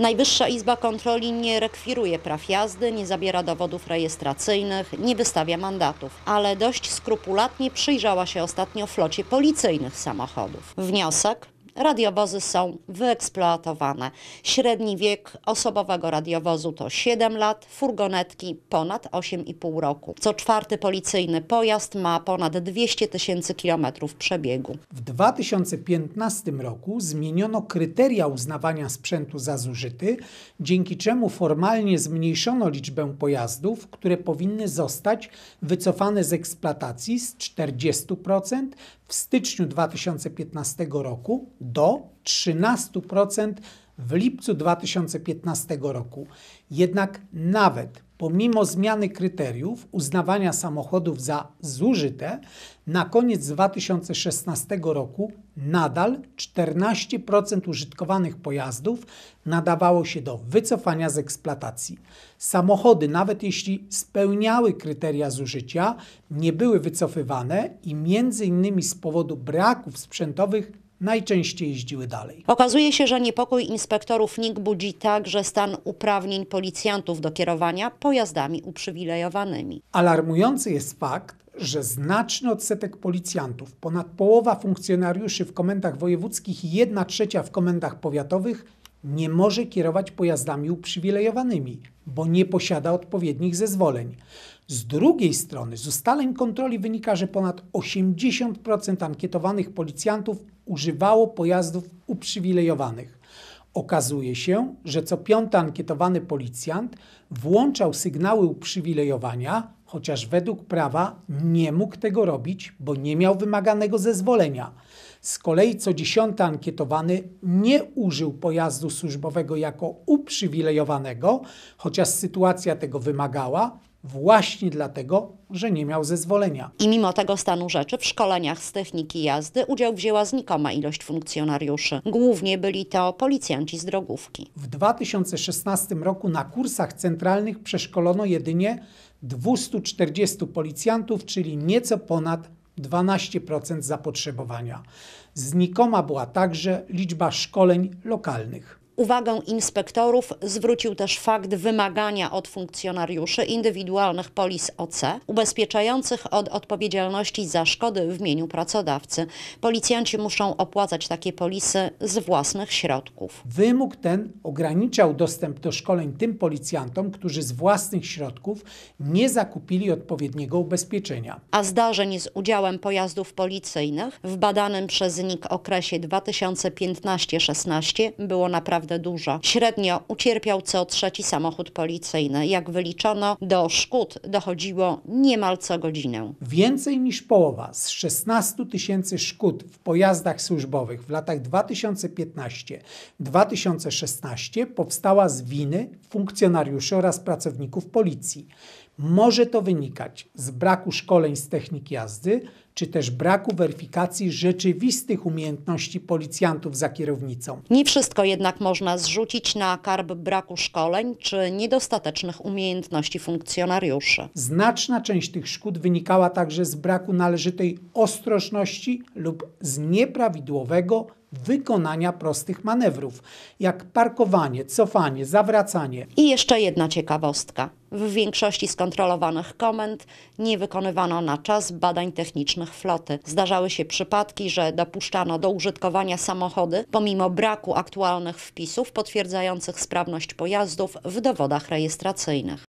Najwyższa Izba Kontroli nie rekwiruje praw jazdy, nie zabiera dowodów rejestracyjnych, nie wystawia mandatów, ale dość skrupulatnie przyjrzała się ostatnio flocie policyjnych samochodów. Wniosek radiowozy są wyeksploatowane. Średni wiek osobowego radiowozu to 7 lat, furgonetki ponad 8,5 roku. Co czwarty policyjny pojazd ma ponad 200 tysięcy kilometrów przebiegu. W 2015 roku zmieniono kryteria uznawania sprzętu za zużyty, dzięki czemu formalnie zmniejszono liczbę pojazdów, które powinny zostać wycofane z eksploatacji z 40% w styczniu 2015 roku do 13% w lipcu 2015 roku. Jednak nawet pomimo zmiany kryteriów uznawania samochodów za zużyte, na koniec 2016 roku Nadal 14% użytkowanych pojazdów nadawało się do wycofania z eksploatacji. Samochody, nawet jeśli spełniały kryteria zużycia, nie były wycofywane i między innymi z powodu braków sprzętowych najczęściej jeździły dalej. Okazuje się, że niepokój inspektorów NIK budzi także stan uprawnień policjantów do kierowania pojazdami uprzywilejowanymi. Alarmujący jest fakt, że znaczny odsetek policjantów, ponad połowa funkcjonariuszy w komendach wojewódzkich i 1 trzecia w komendach powiatowych nie może kierować pojazdami uprzywilejowanymi, bo nie posiada odpowiednich zezwoleń. Z drugiej strony, z ustaleń kontroli wynika, że ponad 80% ankietowanych policjantów używało pojazdów uprzywilejowanych. Okazuje się, że co piąty ankietowany policjant włączał sygnały uprzywilejowania, chociaż według prawa nie mógł tego robić, bo nie miał wymaganego zezwolenia. Z kolei co dziesiąty ankietowany nie użył pojazdu służbowego jako uprzywilejowanego, chociaż sytuacja tego wymagała, właśnie dlatego, że nie miał zezwolenia. I mimo tego stanu rzeczy w szkoleniach z techniki jazdy udział wzięła znikoma ilość funkcjonariuszy. Głównie byli to policjanci z drogówki. W 2016 roku na kursach centralnych przeszkolono jedynie 240 policjantów, czyli nieco ponad 12% zapotrzebowania. Znikoma była także liczba szkoleń lokalnych. Uwagę inspektorów zwrócił też fakt wymagania od funkcjonariuszy indywidualnych polis OC, ubezpieczających od odpowiedzialności za szkody w mieniu pracodawcy. Policjanci muszą opłacać takie polisy z własnych środków. Wymóg ten ograniczał dostęp do szkoleń tym policjantom, którzy z własnych środków nie zakupili odpowiedniego ubezpieczenia. A zdarzeń z udziałem pojazdów policyjnych w badanym przez NIK okresie 2015-16 było naprawdę naprawdę dużo. Średnio ucierpiał co trzeci samochód policyjny. Jak wyliczono, do szkód dochodziło niemal co godzinę. Więcej niż połowa z 16 tysięcy szkód w pojazdach służbowych w latach 2015-2016 powstała z winy funkcjonariuszy oraz pracowników policji. Może to wynikać z braku szkoleń z technik jazdy, czy też braku weryfikacji rzeczywistych umiejętności policjantów za kierownicą. Nie wszystko jednak można zrzucić na karb braku szkoleń czy niedostatecznych umiejętności funkcjonariuszy. Znaczna część tych szkód wynikała także z braku należytej ostrożności lub z nieprawidłowego wykonania prostych manewrów, jak parkowanie, cofanie, zawracanie. I jeszcze jedna ciekawostka. W większości skontrolowanych komend nie wykonywano na czas badań technicznych floty. Zdarzały się przypadki, że dopuszczano do użytkowania samochody pomimo braku aktualnych wpisów potwierdzających sprawność pojazdów w dowodach rejestracyjnych.